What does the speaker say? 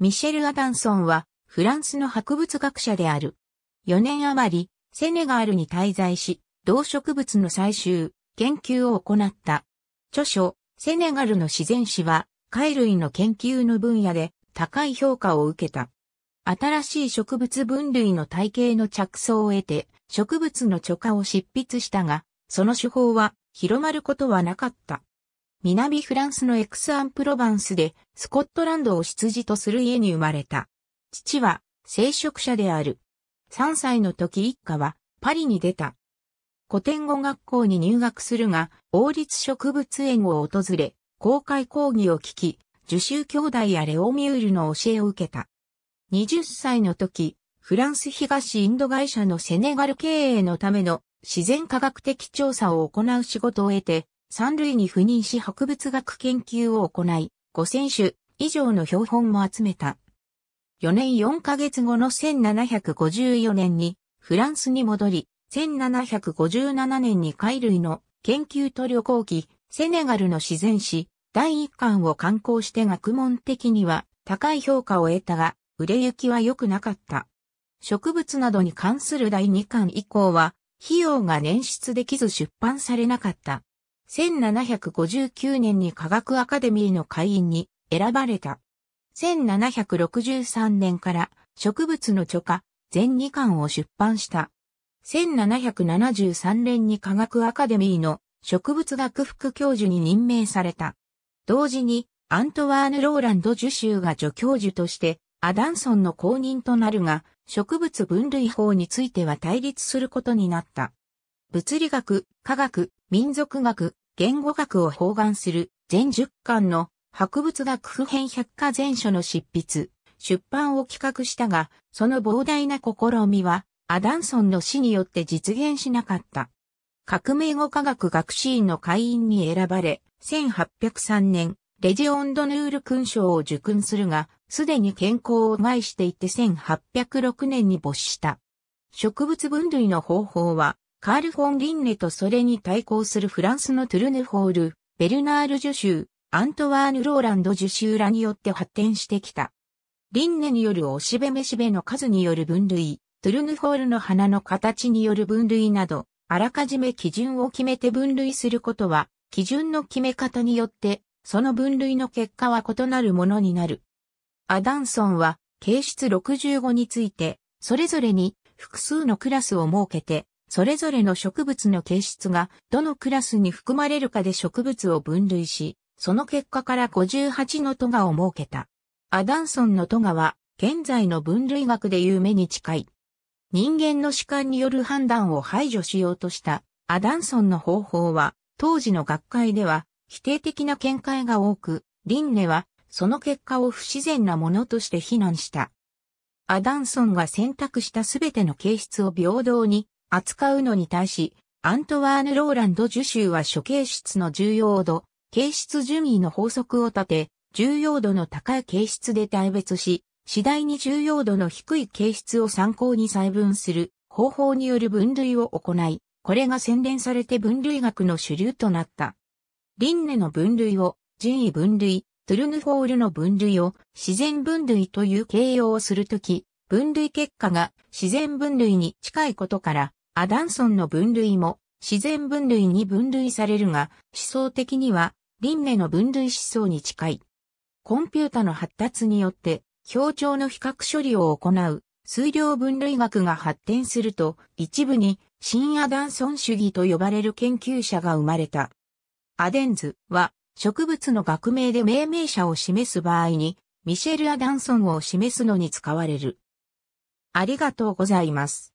ミシェル・アダンソンはフランスの博物学者である。4年余り、セネガールに滞在し、動植物の採集、研究を行った。著書、セネガルの自然史は、貝類の研究の分野で高い評価を受けた。新しい植物分類の体系の着想を得て、植物の著化を執筆したが、その手法は広まることはなかった。南フランスのエクス・アンプロバンスで、スコットランドを出自とする家に生まれた。父は、聖職者である。3歳の時一家は、パリに出た。古典語学校に入学するが、王立植物園を訪れ、公開講義を聞き、受習兄弟やレオミュールの教えを受けた。20歳の時、フランス東インド会社のセネガル経営のための自然科学的調査を行う仕事を得て、三類に赴任し博物学研究を行い、五選手種以上の標本も集めた。4年4ヶ月後の1754年にフランスに戻り、1757年に貝類の研究と旅行記、セネガルの自然史第一巻を刊行して学問的には高い評価を得たが、売れ行きは良くなかった。植物などに関する第二巻以降は、費用が捻出できず出版されなかった。1759年に科学アカデミーの会員に選ばれた。1763年から植物の著化全2巻を出版した。1773年に科学アカデミーの植物学副教授に任命された。同時にアントワーヌ・ローランド・ジュシューが助教授としてアダンソンの公認となるが植物分類法については対立することになった。物理学、科学、民族学、言語学を包含する全10巻の博物学普遍百科全書の執筆、出版を企画したが、その膨大な試みは、アダンソンの死によって実現しなかった。革命語科学学士院の会員に選ばれ、1803年、レジオンドヌール勲章を受勲するが、すでに健康を害していて1806年に没した。植物分類の方法は、カール・フォン・リンネとそれに対抗するフランスのトゥルネホール、ベルナール・ジュシュー、アントワーヌ・ローランド・ジュシューらによって発展してきた。リンネによるおしべめしべの数による分類、トゥルヌホールの花の形による分類など、あらかじめ基準を決めて分類することは、基準の決め方によって、その分類の結果は異なるものになる。アダンソンは、形質65について、それぞれに複数のクラスを設けて、それぞれの植物の形質がどのクラスに含まれるかで植物を分類し、その結果から58のトガを設けた。アダンソンのトガは、現在の分類学で有名に近い。人間の主観による判断を排除しようとしたアダンソンの方法は、当時の学会では否定的な見解が多く、リンネはその結果を不自然なものとして非難した。アダンソンが選択したすべての形質を平等に扱うのに対し、アントワーヌ・ローランド・受ュは処刑室の重要度、形質順位の法則を立て、重要度の高い形質で大別し、次第に重要度の低い形質を参考に細分する方法による分類を行い、これが洗練されて分類学の主流となった。リンネの分類を順位分類、トゥルヌフォールの分類を自然分類という形容をするとき、分類結果が自然分類に近いことから、アダンソンの分類も自然分類に分類されるが、思想的には、輪廻の分類思想に近い。コンピュータの発達によって、表調の比較処理を行う、数量分類学が発展すると、一部に、新アダンソン主義と呼ばれる研究者が生まれた。アデンズは、植物の学名で命名者を示す場合に、ミシェル・アダンソンを示すのに使われる。ありがとうございます。